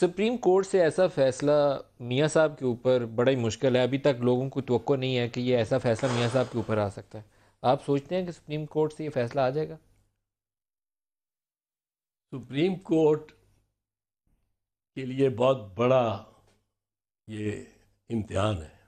supreme court से ऐसा फ़ैसला मियाँ साहब के ऊपर बड़ा ही मुश्किल है अभी तक लोगों को तो नहीं है कि ये ऐसा फ़ैसला मियाँ साहब के ऊपर आ सकता है आप सोचते हैं कि सुप्रीम कोर्ट से ये फ़ैसला आ जाएगा सुप्रीम कोर्ट के लिए बहुत बड़ा ये इम्तहान है